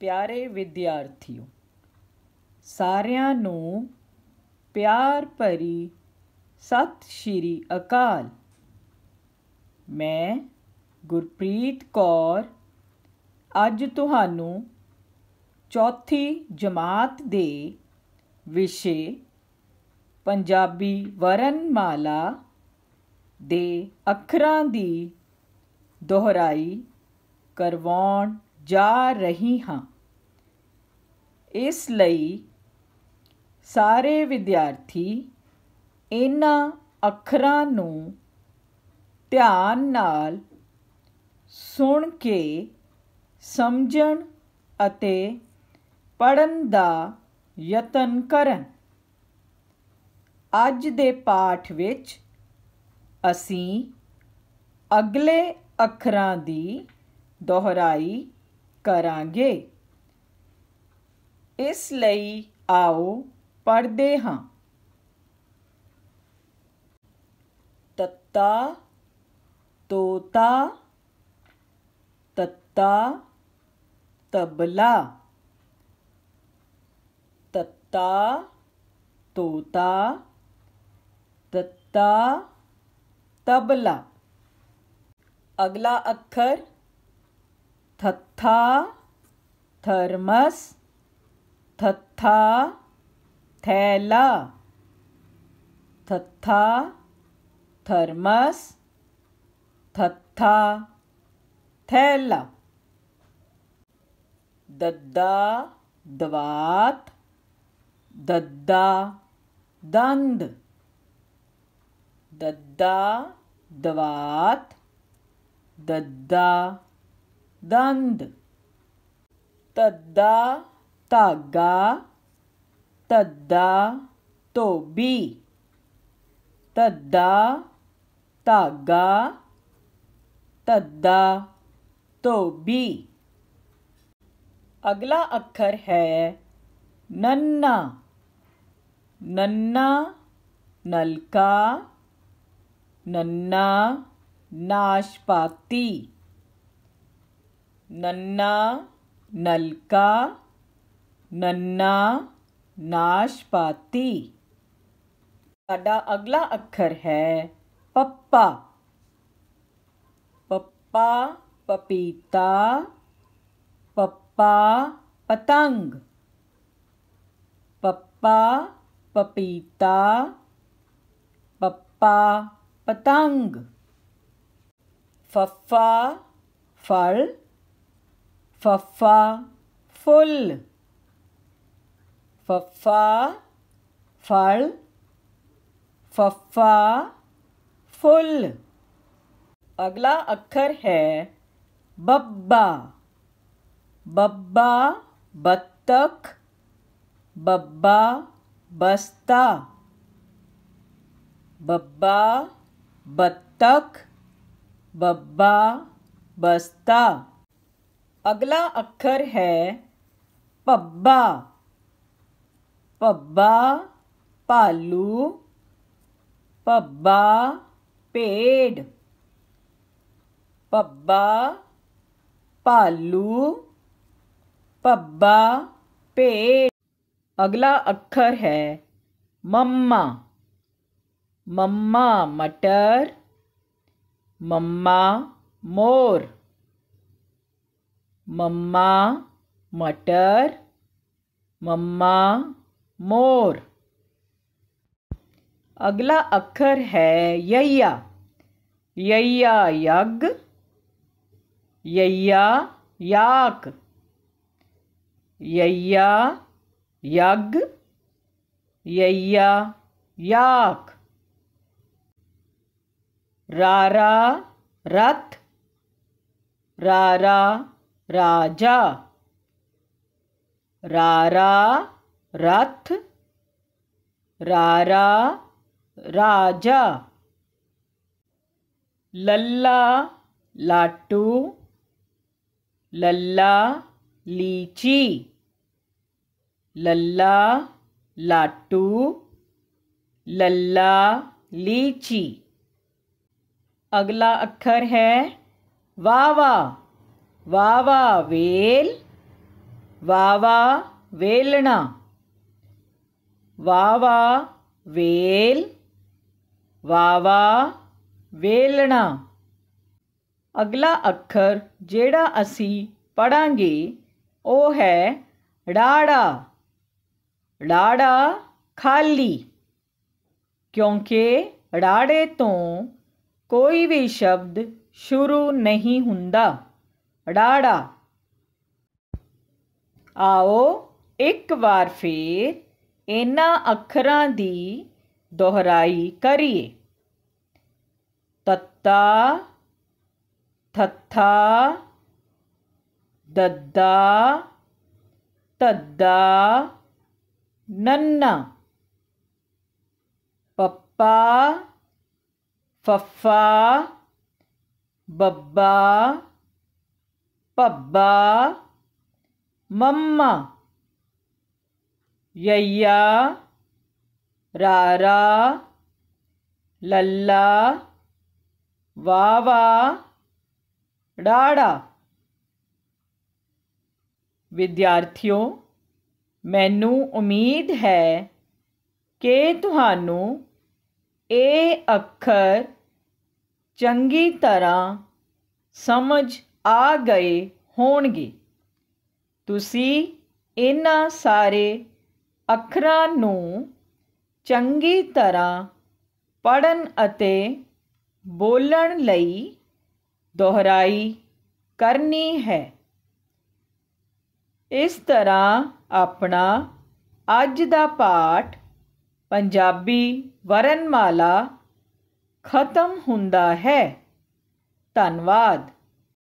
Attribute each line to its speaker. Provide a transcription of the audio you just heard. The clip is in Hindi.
Speaker 1: ਪਿਆਰੇ ਵਿਦਿਆਰਥੀਓ ਸਾਰਿਆਂ ਨੂੰ ਪਿਆਰ ਭਰੀ ਸਤਿ ਸ਼੍ਰੀ ਅਕਾਲ ਮੈਂ ਗੁਰਪ੍ਰੀਤ ਕੌਰ ਅੱਜ ਤੁਹਾਨੂੰ ਚੌਥੀ ਜਮਾਤ ਦੇ ਵਿਸ਼ੇ ਪੰਜਾਬੀ ਵਰਨਮਾਲਾ ਦੇ ਅੱਖਰਾਂ ਦੀ ਦੁਹਰਾਈ ਕਰਵਾਉਣ ਜਾ ਰਹੀ ਹਾਂ ਇਸ ਲਈ ਸਾਰੇ ਵਿਦਿਆਰਥੀ ਇਹਨਾਂ ਅੱਖਰਾਂ ਨੂੰ ਧਿਆਨ ਨਾਲ ਸੁਣ ਕੇ ਸਮਝਣ ਅਤੇ ਪੜਨ ਦਾ ਯਤਨ ਕਰਨ ਅੱਜ ਦੇ ਪਾਠ ਵਿੱਚ ਅਸੀਂ ਅਗਲੇ ਅੱਖਰਾਂ ਦੀ ਦੁਹਰਾਈ ਕਰਾਂਗੇ ਇਸ ਲਈ ਆਓ ਪੜ੍ਹਦੇ ਹਾਂ ਤੱਤਾ ਤੋਤਾ ਤੱਤਾ तबला तत्ता तोता तत्ता तबला अगला अक्षर थत्था थर्मस थत्था थैला थत्था थर्मस थत्था थैला दद्दा दवात दद्दा दंद दद्दा दवात दद्दा दंद तद्दा तागा तद्दा तोबी तद्दा तागा तद्दा तोबी अगला अक्षर है नन्ना नन्ना नलका नन्ना नाशपाती नन्ना नलका नन्ना नाशपाती साडा अगला अक्षर है पप्पा पप्पा पपीता पप्पा पतंग पप्पा पपीता पप्पा पतंग फफ्फा फल फफा फुल फफा फल फफा फुल अगला अक्षर है बब्बा बब्बा बत्तख बब्बा बस्ता बब्बा बत्तख बब्बा बस्ता अगला अक्षर है पब्बा पब्बा पालू पब्बा पेड़ पब्बा पालू पब्बा पेड़ अगला अक्षर है मम्मा मम्मा मटर मम्मा मोर मम्मा मटर मम्मा मोर अगला अक्षर है यैया यैया यज्ञ यैया याक यैया यज्ञ यैया याक रारा रथ रारा राजा रारा रथ रारा राजा लल्ला लाटू लल्ला लीची लल्ला लाटू लल्ला लीची अगला अक्षर है वाह वाह वावा वेल वावा वेलना वावा वेल वावा वेलना अगला अखर जेड़ा असी पढ़ांगे ओ है डाड़ा डाड़ा खाली क्योंकि डाड़े तो कोई भी शब्द शुरू नहीं हुंदा अडा आओ एक बार फिर इन्हों अखर की दोहराई करिए तत्ता थत्था दद्दा तद्दा नन्ना पप्पा फफ्फा बब्बा पब्बा मम्मा यय्या रारा लल्ला वावा डाडा विद्यार्थियों मैनू उम्मीद है कि तहानू ए अक्षर चंगी तरह समझ ਆ ਗਏ ਹੋਣਗੇ ਤੁਸੀਂ ਇਹਨਾਂ ਸਾਰੇ ਅੱਖਰਾਂ ਨੂੰ ਚੰਗੀ ਤਰ੍ਹਾਂ ਪੜਨ ਅਤੇ ਬੋਲਣ ਲਈ ਦੁਹਰਾਈ ਕਰਨੀ ਹੈ ਇਸ ਤਰ੍ਹਾਂ ਆਪਣਾ ਅੱਜ ਦਾ ਪਾਠ ਪੰਜਾਬੀ ਵਰਨਮਾਲਾ ਖਤਮ ਹੁੰਦਾ ਹੈ ਧੰਨਵਾਦ